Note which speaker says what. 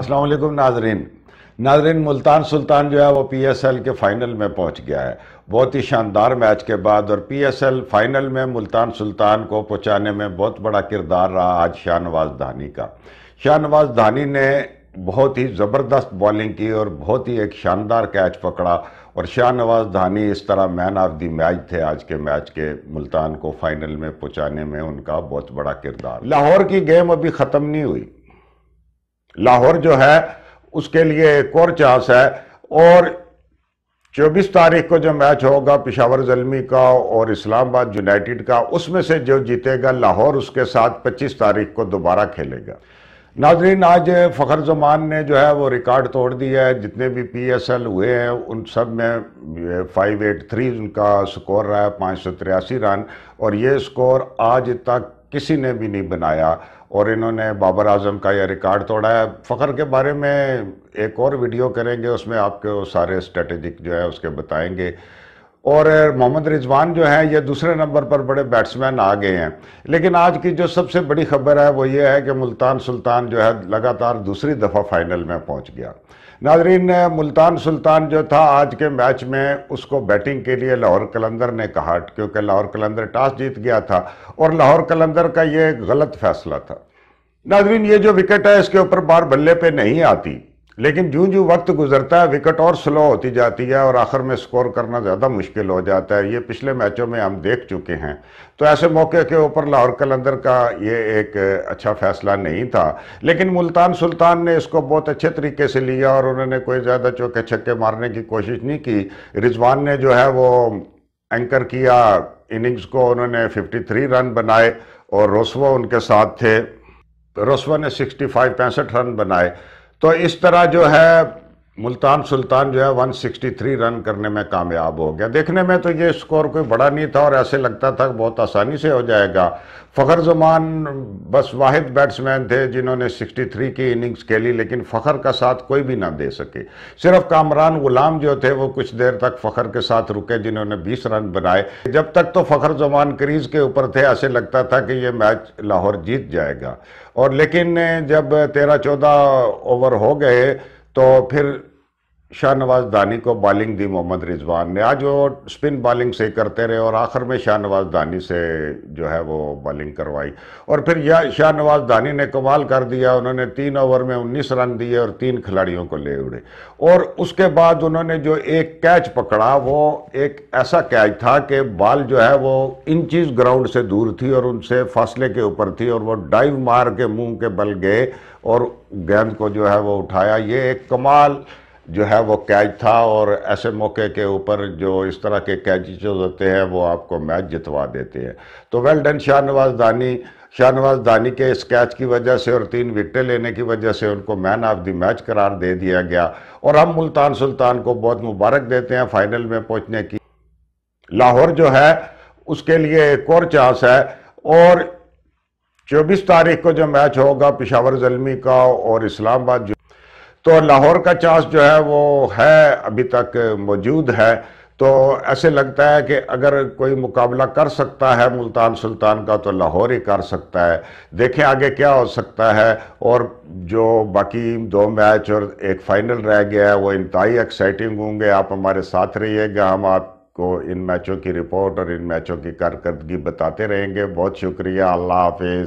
Speaker 1: असलम नाजरीन नाजरीन मुल्तान सुल्तान जो है वो पी एस एल के फ़ाइनल में पहुंच गया है बहुत ही शानदार मैच के बाद और पी एस एल फ़ाइनल में मुल्तान सुल्तान को पहुंचाने में बहुत बड़ा किरदार रहा आज शाहनवाज धानी का शाहनवाज धानी ने बहुत ही ज़बरदस्त बॉलिंग की और बहुत ही एक शानदार कैच पकड़ा और शाहनवाज धानी इस तरह मैन ऑफ दी मैच थे आज के मैच के मुल्तान को फ़ाइनल में पहुँचाने में उनका बहुत बड़ा किरदार लाहौर की गेम अभी ख़त्म नहीं हुई लाहौर जो है उसके लिए एक और चांस है और चौबीस तारीख को जो मैच होगा पिशावर जलमी का और इस्लामाबाद यूनाइटेड का उसमें से जो जीतेगा लाहौर उसके साथ पच्चीस तारीख को दोबारा खेलेगा नाजरीन आज फ़खर जमान ने जो है वो रिकॉर्ड तोड़ दिया है जितने भी पी एस एल हुए हैं उन सब में फाइव एट थ्री उनका स्कोर रहा है पाँच सौ तिरासी रन और ये स्कोर आज तक किसी ने भी नहीं बनाया और इन्होंने बाबर आजम का यह रिकॉर्ड तोड़ा है फ़ख्र के बारे में एक और वीडियो करेंगे उसमें आपके सारे स्ट्रेटेजिक जो है उसके बताएंगे और मोहम्मद रिजवान जो हैं ये दूसरे नंबर पर बड़े बैट्समैन आ गए हैं लेकिन आज की जो सबसे बड़ी खबर है वो ये है कि मुल्तान सुल्तान जो है लगातार दूसरी दफ़ा फाइनल में पहुंच गया नाजरीन मुल्तान सुल्तान जो था आज के मैच में उसको बैटिंग के लिए लाहौर कलंदर ने कहा क्योंकि लाहौर कलंदर टॉस जीत गया था और लाहौर कलंदर का ये गलत फैसला था नाजरीन ये जो विकेट है इसके ऊपर बार बल्ले पर नहीं आती लेकिन जो जो वक्त गुजरता है विकेट और स्लो होती जाती है और आखिर में स्कोर करना ज़्यादा मुश्किल हो जाता है ये पिछले मैचों में हम देख चुके हैं तो ऐसे मौके के ऊपर लाहौर कलंदर का ये एक अच्छा फैसला नहीं था लेकिन मुल्तान सुल्तान ने इसको बहुत अच्छे तरीके से लिया और उन्होंने कोई ज़्यादा चौके छक्के मारने की कोशिश नहीं की रिजवान ने जो है वो एंकर किया इनिंग्स को उन्होंने फिफ्टी रन बनाए और रोसवा उनके साथ थे रोसवा ने सिक्सटी पैंसठ रन बनाए तो इस तरह जो है मुल्तान सुल्तान जो है 163 रन करने में कामयाब हो गया देखने में तो ये स्कोर कोई बड़ा नहीं था और ऐसे लगता था बहुत आसानी से हो जाएगा फ़खर जमान बस वाहिद बैट्समैन थे जिन्होंने 63 की इनिंग्स खेली लेकिन फ़खर का साथ कोई भी ना दे सके सिर्फ कामरान गुलाम जो थे वो कुछ देर तक फ़खर के साथ रुके जिन्होंने 20 रन बनाए जब तक तो फ़खर जमान क्रीज के ऊपर थे ऐसे लगता था कि ये मैच लाहौर जीत जाएगा और लेकिन जब तेरह चौदह ओवर हो गए तो फिर शाहनवाज दानी को बॉलिंग दी मोहम्मद रिजवान ने आज वो स्पिन बॉलिंग से करते रहे और आखिर में शाहनवाज दानी से जो है वो बॉलिंग करवाई और फिर यह शाहनवाज दानी ने कमाल कर दिया उन्होंने तीन ओवर में उन्नीस रन दिए और तीन खिलाड़ियों को ले उड़े और उसके बाद उन्होंने जो एक कैच पकड़ा वो एक ऐसा कैच था कि बॉल जो है वो इंचिस ग्राउंड से दूर थी और उनसे फासले के ऊपर थी और वो डाइव मार के मुँह के बल गए और गेंद को जो है वो उठाया ये एक कमाल जो है वो कैच था और ऐसे मौके के ऊपर जो इस तरह के कैच होते हैं वो आपको मैच जितवा देते हैं तो वेल डन शाहनवाज दानी शाहनवाज दानी के इस कैच की वजह से और तीन विकटें लेने की वजह से उनको मैन ऑफ द मैच करार दे दिया गया और हम मुल्तान सुल्तान को बहुत मुबारक देते हैं फाइनल में पहुंचने की लाहौर जो है उसके लिए एक और चांस है और चौबीस तारीख को जो मैच होगा पिशावर जलमी का और इस्लामाबाद तो लाहौर का चांस जो है वो है अभी तक मौजूद है तो ऐसे लगता है कि अगर कोई मुकाबला कर सकता है मुल्तान सुल्तान का तो लाहौर ही कर सकता है देखें आगे क्या हो सकता है और जो बाकी दो मैच और एक फाइनल रह गया है वो इंतहाई एक्साइटिंग होंगे आप हमारे साथ रहिएगा हम आपको इन मैचों की रिपोर्ट और इन मैचों की कारकर्दगी बताते रहेंगे बहुत शुक्रिया अल्लाह हाफिज़